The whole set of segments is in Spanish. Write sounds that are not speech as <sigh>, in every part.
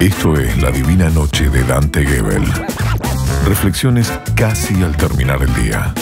Esto es La Divina Noche de Dante Gebel. Reflexiones casi al terminar el día.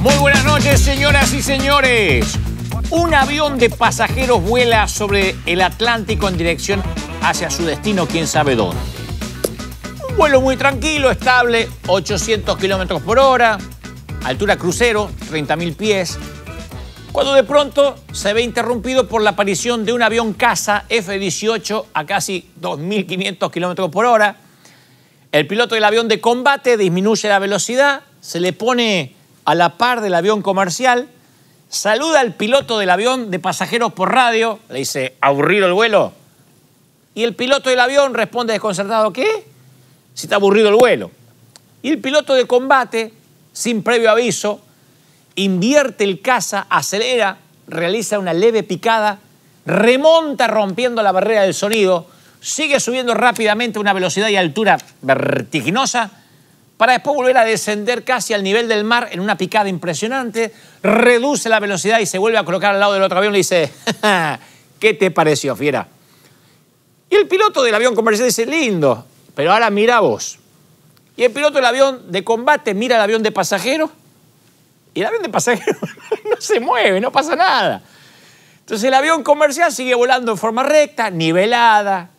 Muy buenas noches, señoras y señores. Un avión de pasajeros vuela sobre el Atlántico en dirección hacia su destino, quién sabe dónde. Un vuelo muy tranquilo, estable, 800 kilómetros por hora, altura crucero, 30.000 pies, cuando de pronto se ve interrumpido por la aparición de un avión caza F-18 a casi 2.500 kilómetros por hora. El piloto del avión de combate disminuye la velocidad, se le pone a la par del avión comercial, saluda al piloto del avión de pasajeros por radio, le dice, aburrido el vuelo. Y el piloto del avión responde desconcertado, ¿qué? Si está aburrido el vuelo. Y el piloto de combate, sin previo aviso, invierte el caza, acelera, realiza una leve picada, remonta rompiendo la barrera del sonido, sigue subiendo rápidamente a una velocidad y altura vertiginosa para después volver a descender casi al nivel del mar en una picada impresionante, reduce la velocidad y se vuelve a colocar al lado del otro avión y dice, <laughs> ¿qué te pareció, fiera? Y el piloto del avión comercial dice, lindo, pero ahora mira vos. Y el piloto del avión de combate mira al avión de pasajeros y el avión de pasaje <laughs> no se mueve, no pasa nada. Entonces el avión comercial sigue volando en forma recta, nivelada,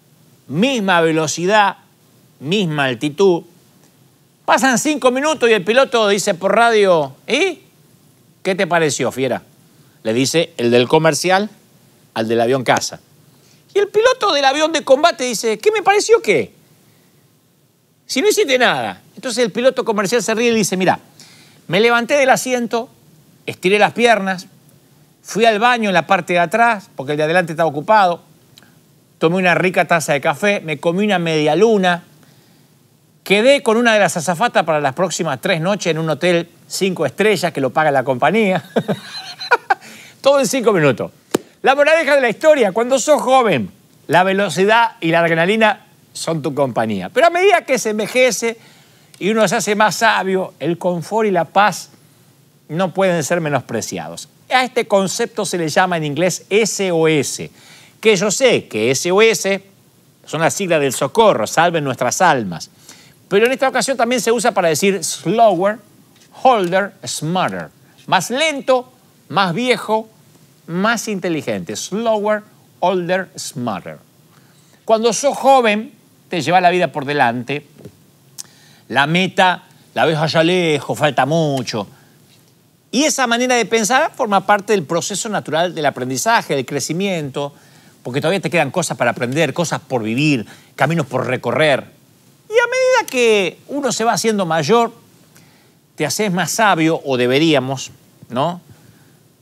misma velocidad, misma altitud. Pasan cinco minutos y el piloto dice por radio, ¿y qué te pareció, fiera? Le dice el del comercial al del avión casa. Y el piloto del avión de combate dice, ¿qué me pareció qué? Si no hiciste nada. Entonces el piloto comercial se ríe y dice, mira, me levanté del asiento, estiré las piernas, fui al baño en la parte de atrás, porque el de adelante estaba ocupado, tomé una rica taza de café, me comí una media luna, quedé con una de las azafatas para las próximas tres noches en un hotel cinco estrellas que lo paga la compañía. <laughs> Todo en cinco minutos. La moraleja de la historia, cuando sos joven, la velocidad y la adrenalina son tu compañía. Pero a medida que se envejece, y uno se hace más sabio, el confort y la paz no pueden ser menospreciados. A este concepto se le llama en inglés SOS, que yo sé que SOS son las siglas del socorro, salven nuestras almas. Pero en esta ocasión también se usa para decir slower, holder, smarter. Más lento, más viejo, más inteligente. Slower, older, smarter. Cuando sos joven, te lleva la vida por delante la meta la ves allá lejos, falta mucho. Y esa manera de pensar forma parte del proceso natural del aprendizaje, del crecimiento, porque todavía te quedan cosas para aprender, cosas por vivir, caminos por recorrer. Y a medida que uno se va haciendo mayor, te haces más sabio, o deberíamos, ¿no?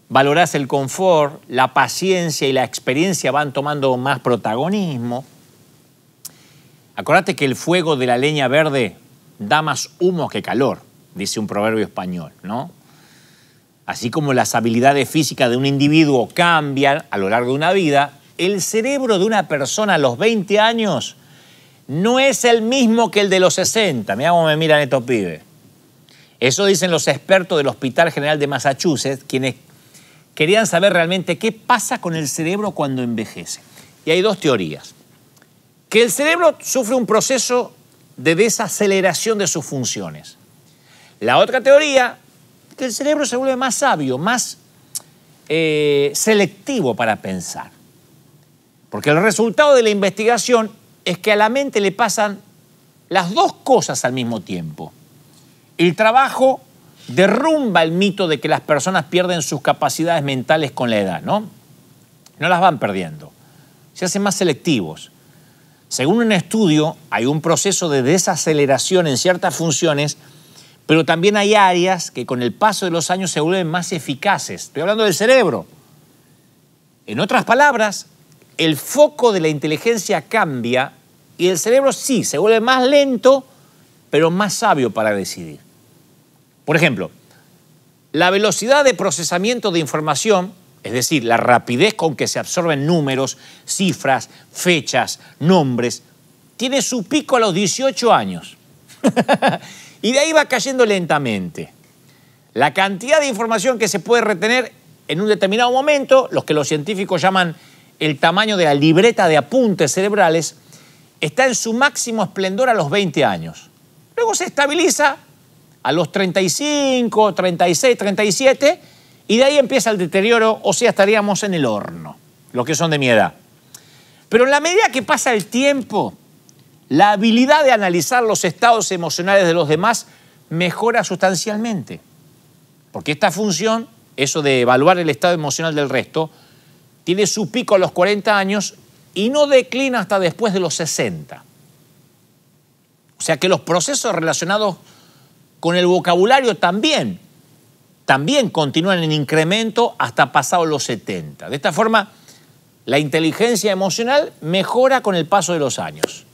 Valorás el confort, la paciencia y la experiencia van tomando más protagonismo. Acordate que el fuego de la leña verde da más humo que calor, dice un proverbio español, ¿no? Así como las habilidades físicas de un individuo cambian a lo largo de una vida, el cerebro de una persona a los 20 años no es el mismo que el de los 60. Mirá cómo me miran estos pibes. Eso dicen los expertos del Hospital General de Massachusetts, quienes querían saber realmente qué pasa con el cerebro cuando envejece. Y hay dos teorías. Que el cerebro sufre un proceso de desaceleración de sus funciones. La otra teoría, que el cerebro se vuelve más sabio, más eh, selectivo para pensar. Porque el resultado de la investigación es que a la mente le pasan las dos cosas al mismo tiempo. El trabajo derrumba el mito de que las personas pierden sus capacidades mentales con la edad, ¿no? No las van perdiendo. Se hacen más selectivos. Según un estudio, hay un proceso de desaceleración en ciertas funciones, pero también hay áreas que con el paso de los años se vuelven más eficaces. Estoy hablando del cerebro. En otras palabras, el foco de la inteligencia cambia y el cerebro sí, se vuelve más lento, pero más sabio para decidir. Por ejemplo, la velocidad de procesamiento de información es decir, la rapidez con que se absorben números, cifras, fechas, nombres, tiene su pico a los 18 años. <laughs> y de ahí va cayendo lentamente. La cantidad de información que se puede retener en un determinado momento, los que los científicos llaman el tamaño de la libreta de apuntes cerebrales, está en su máximo esplendor a los 20 años. Luego se estabiliza a los 35, 36, 37 y de ahí empieza el deterioro, o sea, estaríamos en el horno, los que son de mi edad. Pero en la medida que pasa el tiempo, la habilidad de analizar los estados emocionales de los demás mejora sustancialmente. Porque esta función, eso de evaluar el estado emocional del resto, tiene su pico a los 40 años y no declina hasta después de los 60. O sea que los procesos relacionados con el vocabulario también también continúan en incremento hasta pasados los 70. De esta forma, la inteligencia emocional mejora con el paso de los años.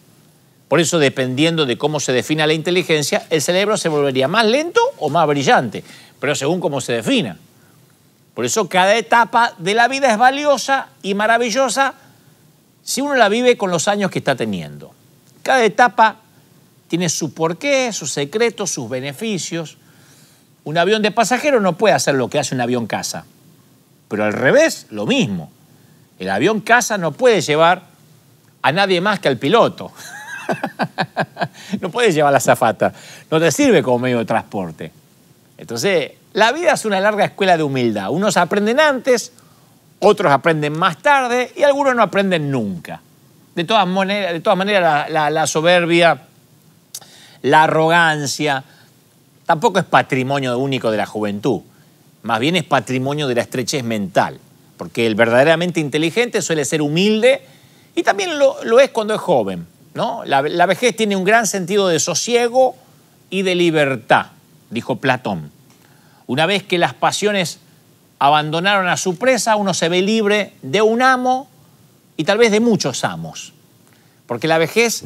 Por eso, dependiendo de cómo se defina la inteligencia, el cerebro se volvería más lento o más brillante, pero según cómo se defina. Por eso cada etapa de la vida es valiosa y maravillosa si uno la vive con los años que está teniendo. Cada etapa tiene su porqué, sus secretos, sus beneficios, un avión de pasajeros no puede hacer lo que hace un avión casa. Pero al revés, lo mismo. El avión casa no puede llevar a nadie más que al piloto. <laughs> no puede llevar la zafata. No te sirve como medio de transporte. Entonces, la vida es una larga escuela de humildad. Unos aprenden antes, otros aprenden más tarde y algunos no aprenden nunca. De todas maneras, de todas maneras la soberbia, la arrogancia, tampoco es patrimonio único de la juventud, más bien es patrimonio de la estrechez mental, porque el verdaderamente inteligente suele ser humilde y también lo, es cuando es joven. ¿no? la vejez tiene un gran sentido de sosiego y de libertad, dijo Platón. Una vez que las pasiones abandonaron a su presa, uno se ve libre de un amo y tal vez de muchos amos, porque la vejez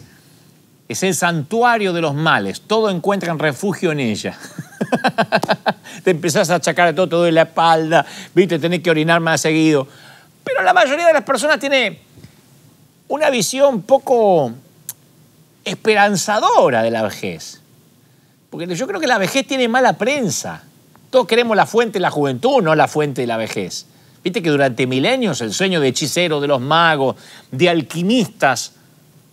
es el santuario de los males. Todo encuentran refugio en ella. <laughs> Te empezás a achacar todo, de la espalda, ¿viste? tenés que orinar más seguido. Pero la mayoría de las personas tiene una visión poco esperanzadora de la vejez. Porque yo creo que la vejez tiene mala prensa. Todos queremos la fuente de la juventud, no la fuente de la vejez. Viste que durante milenios el sueño de hechiceros, de los magos, de alquimistas,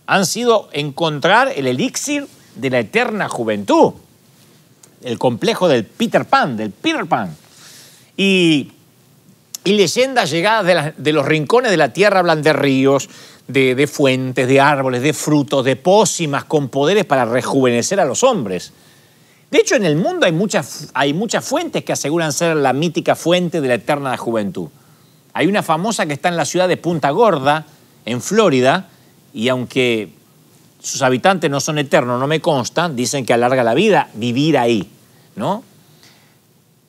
han sido encontrar el elixir de la eterna juventud, el complejo del Peter Pan, del Peter Pan, y, leyendas llegadas de, los rincones de la tierra hablan de ríos, de, fuentes, de árboles, de frutos, de pócimas con poderes para rejuvenecer a los hombres. De hecho, en el mundo hay muchas, hay muchas fuentes que aseguran ser la mítica fuente de la eterna juventud. Hay una famosa que está en la ciudad de Punta Gorda, en Florida, y aunque sus habitantes no son eternos, no me constan, dicen que alarga la vida vivir ahí, ¿no?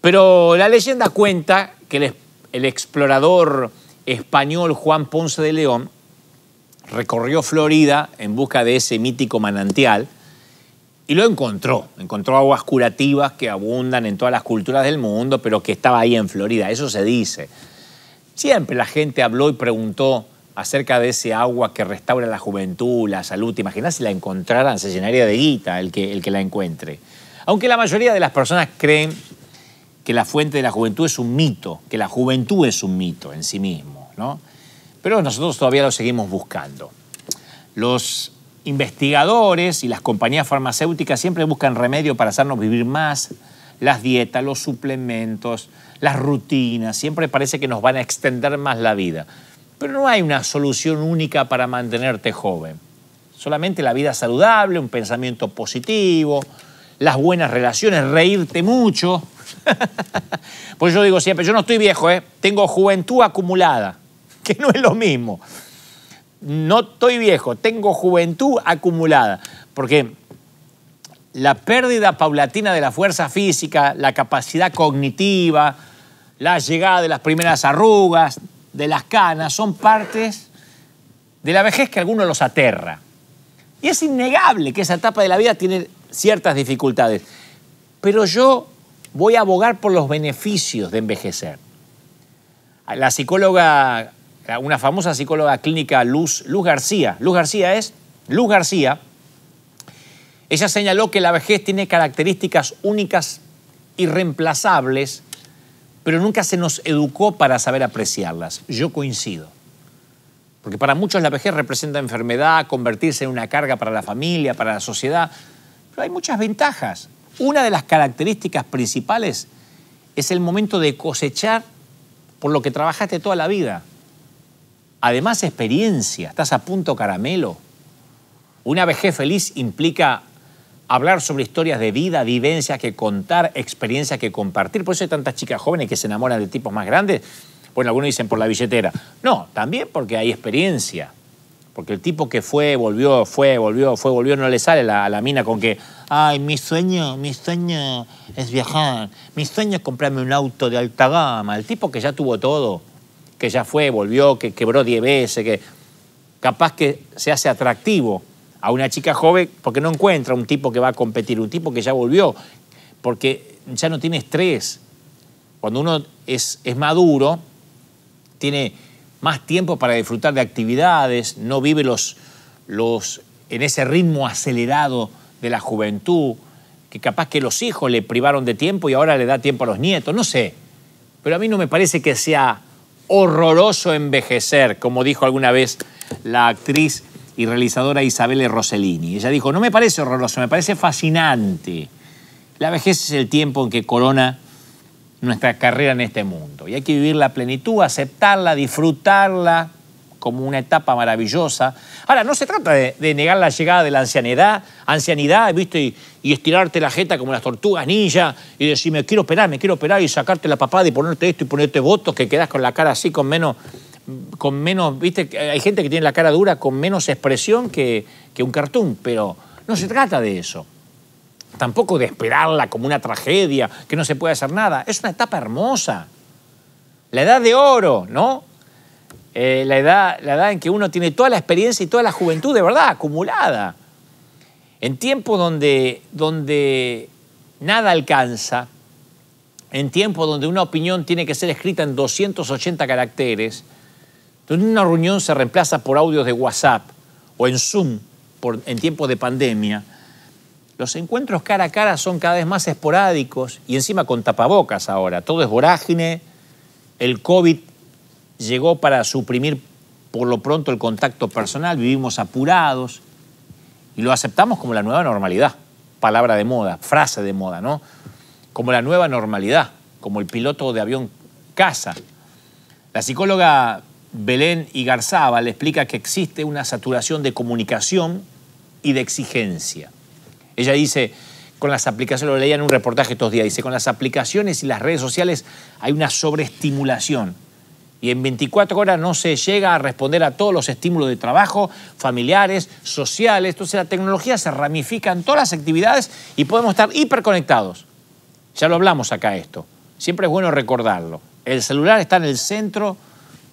Pero la leyenda cuenta que el explorador español Juan Ponce de León recorrió Florida en busca de ese mítico manantial y lo encontró. Encontró aguas curativas que abundan en todas las culturas del mundo, pero que estaba ahí en Florida, eso se dice. Siempre la gente habló y preguntó, acerca de ese agua que restaura la juventud, la salud. ¿Te si la encontraran? Se llenaría de guita el que, el que la encuentre. Aunque la mayoría de las personas creen que la fuente de la juventud es un mito, que la juventud es un mito en sí mismo, ¿no? Pero nosotros todavía lo seguimos buscando. Los investigadores y las compañías farmacéuticas siempre buscan remedio para hacernos vivir más. Las dietas, los suplementos, las rutinas, siempre parece que nos van a extender más la vida. Pero no hay una solución única para mantenerte joven. Solamente la vida saludable, un pensamiento positivo, las buenas relaciones, reírte mucho. <laughs> Pues yo digo siempre, yo no estoy viejo, ¿eh? tengo juventud acumulada, <laughs> que no es lo mismo. No estoy viejo, tengo juventud acumulada, porque la pérdida paulatina de la fuerza física, la capacidad cognitiva, la llegada de las primeras arrugas, de las canas son partes de la vejez que a algunos los aterra. Y es innegable que esa etapa de la vida tiene ciertas dificultades. Pero yo voy a abogar por los beneficios de envejecer. La psicóloga, una famosa psicóloga clínica, Luz, Luz García, Luz García es, Luz García, ella señaló que la vejez tiene características únicas, irreemplazables, pero nunca se nos educó para saber apreciarlas. Yo coincido. Porque para muchos la vejez representa enfermedad, convertirse en una carga para la familia, para la sociedad. Pero hay muchas ventajas. Una de las características principales es el momento de cosechar por lo que trabajaste toda la vida. Además, experiencia, estás a punto caramelo. Una vejez feliz implica hablar sobre historias de vida, vivencias que contar, experiencias que compartir. Por eso hay tantas chicas jóvenes que se enamoran de tipos más grandes. Bueno, algunos dicen por la billetera. No, también porque hay experiencia. Porque el tipo que fue, volvió, fue, volvió, fue, volvió, no le sale a la mina con que, ay, mi sueño, mi sueño es viajar, mi sueño es comprarme un auto de alta gama. El tipo que ya tuvo todo, que ya fue, volvió, que quebró 10 veces, que capaz que se hace atractivo a una chica joven porque no encuentra un tipo que va a competir, un tipo que ya volvió, porque ya no tiene estrés. Cuando uno es, es maduro, tiene más tiempo para disfrutar de actividades, no vive los, los, en ese ritmo acelerado de la juventud, que capaz que los hijos le privaron de tiempo y ahora le da tiempo a los nietos, no sé. Pero a mí no me parece que sea horroroso envejecer, como dijo alguna vez la actriz y realizadora Isabelle Rossellini. Ella dijo, no me parece horroroso, me parece fascinante. La vejez es el tiempo en que corona nuestra carrera en este mundo. Y hay que vivir la plenitud, aceptarla, disfrutarla como una etapa maravillosa. Ahora, no se trata de, negar la llegada de la ancianidad, ancianidad ¿viste? Y, estirarte la jeta como las tortugas ninja y decir, me quiero operar, me quiero operar y sacarte la papada y ponerte esto y ponerte votos que quedas con la cara así, con menos con menos, viste, hay gente que tiene la cara dura con menos expresión que, un cartoon, pero no se trata de eso. Tampoco de esperarla como una tragedia, que no se puede hacer nada. Es una etapa hermosa. La edad de oro, ¿no? Eh, la, edad, la edad en que uno tiene toda la experiencia y toda la juventud de verdad acumulada. En tiempos donde, donde nada alcanza, en tiempos donde una opinión tiene que ser escrita en 280 caracteres, una reunión se reemplaza por audios de WhatsApp o en Zoom por, en tiempos de pandemia, los encuentros cara a cara son cada vez más esporádicos y encima con tapabocas ahora. Todo es vorágine. El COVID llegó para suprimir por lo pronto el contacto personal. Vivimos apurados y lo aceptamos como la nueva normalidad. Palabra de moda, frase de moda, ¿no? Como la nueva normalidad, como el piloto de avión casa. La psicóloga Belén y Garzaba le explica que existe una saturación de comunicación y de exigencia. Ella dice, con las aplicaciones, lo leía en un reportaje estos días, dice, con las aplicaciones y las redes sociales hay una sobreestimulación y en 24 horas no se llega a responder a todos los estímulos de trabajo, familiares, sociales. Entonces la tecnología se ramifica en todas las actividades y podemos estar hiperconectados. Ya lo hablamos acá esto. Siempre es bueno recordarlo. El celular está en el centro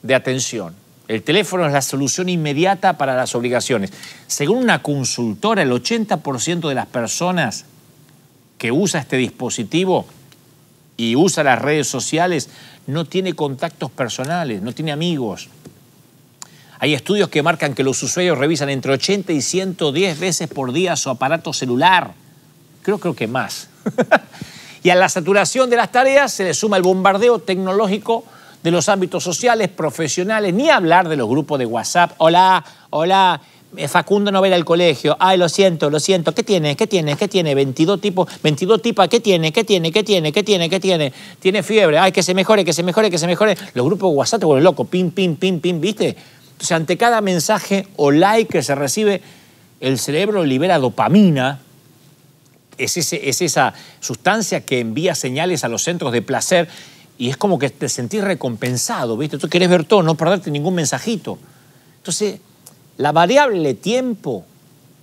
de atención. El teléfono es la solución inmediata para las obligaciones. Según una consultora, el 80% de las personas que usa este dispositivo y usa las redes sociales no tiene contactos personales, no tiene amigos. Hay estudios que marcan que los usuarios revisan entre 80 y 110 veces por día su aparato celular. Creo, creo que más. <laughs> y a la saturación de las tareas se le suma el bombardeo tecnológico de los ámbitos sociales, profesionales, ni hablar de los grupos de WhatsApp. Hola, hola, eh, Facundo no ve al colegio. Ay, lo siento, lo siento. ¿Qué tiene? ¿Qué tiene? ¿Qué tiene? 22 tipos, 22 tipas. ¿Qué tiene? ¿Qué tiene? ¿Qué tiene? ¿Qué tiene? ¿Qué tiene? Tiene fiebre. Ay, que se mejore, que se mejore, que se mejore. Los grupos de WhatsApp te vuelven loco. Pim, pim, pim, pim, ¿viste? Entonces, ante cada mensaje o like que se recibe, el cerebro libera dopamina. Es, ese, es esa sustancia que envía señales a los centros de placer y es como que te sentís recompensado, ¿viste? Tú querés ver todo, no perderte ningún mensajito. Entonces, la variable tiempo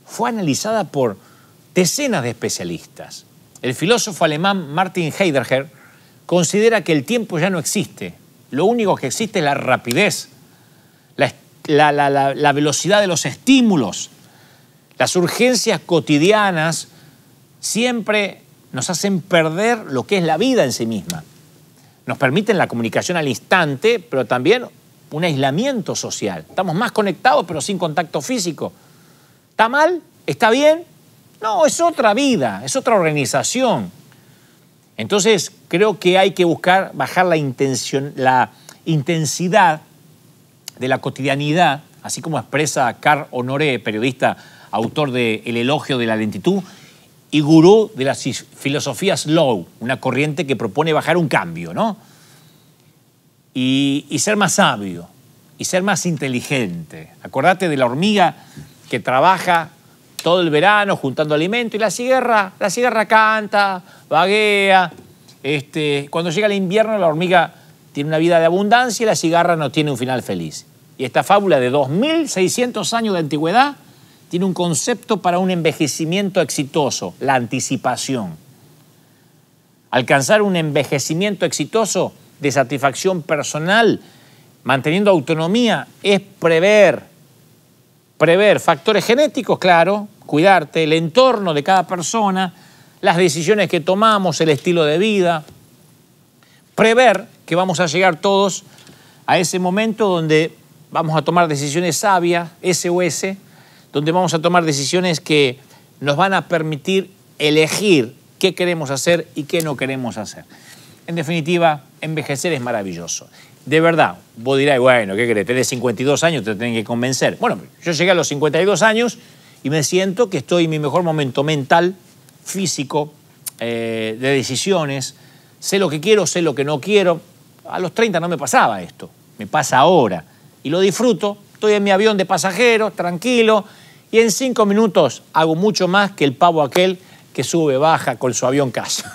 fue analizada por decenas de especialistas. El filósofo alemán Martin Heidegger considera que el tiempo ya no existe. Lo único que existe es la rapidez, la velocidad de los estímulos. Las urgencias cotidianas siempre nos hacen perder lo que es la vida en sí misma nos permiten la comunicación al instante, pero también un aislamiento social. Estamos más conectados, pero sin contacto físico. ¿Está mal? ¿Está bien? No, es otra vida, es otra organización. Entonces, creo que hay que buscar bajar la, intención, la intensidad de la cotidianidad, así como expresa Carl Honoré, periodista, autor de El elogio de la lentitud, y gurú de las filosofías low, una corriente que propone bajar un cambio, ¿no? Y, ser más sabio, y ser más inteligente. Acordate de la hormiga que trabaja todo el verano juntando alimento y la cigarra, la cigarra canta, vaguea. Este, cuando llega el invierno la hormiga tiene una vida de abundancia y la cigarra no tiene un final feliz. Y esta fábula de 2.600 años de antigüedad tiene un concepto para un envejecimiento exitoso, la anticipación. Alcanzar un envejecimiento exitoso de satisfacción personal, manteniendo autonomía, es prever, prever factores genéticos, claro, cuidarte, el entorno de cada persona, las decisiones que tomamos, el estilo de vida, prever que vamos a llegar todos a ese momento donde vamos a tomar decisiones sabias, SOS, donde vamos a tomar decisiones que nos van a permitir elegir qué queremos hacer y qué no queremos hacer. En definitiva, envejecer es maravilloso. De verdad, vos dirás, bueno, ¿qué querés? Tienes 52 años, te tienen que convencer. Bueno, yo llegué a los 52 años y me siento que estoy en mi mejor momento mental, físico, eh, de decisiones. Sé lo que quiero, sé lo que no quiero. A los 30 no me pasaba esto, me pasa ahora. Y lo disfruto, estoy en mi avión de pasajeros, tranquilo, y en cinco minutos hago mucho más que el pavo aquel que sube, baja con su avión casa.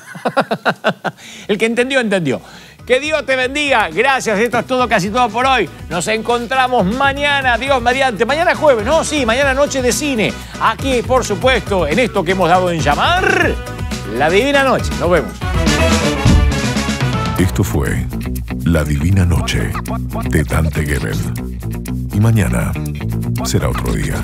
<laughs> el que entendió, entendió. Que Dios te bendiga. Gracias. Esto es todo, casi todo por hoy. Nos encontramos mañana, Dios mediante. Mañana jueves, ¿no? Sí, mañana noche de cine. Aquí, por supuesto, en esto que hemos dado en llamar La Divina Noche. Nos vemos. Esto fue La Divina Noche de Dante Gebel mañana será otro día.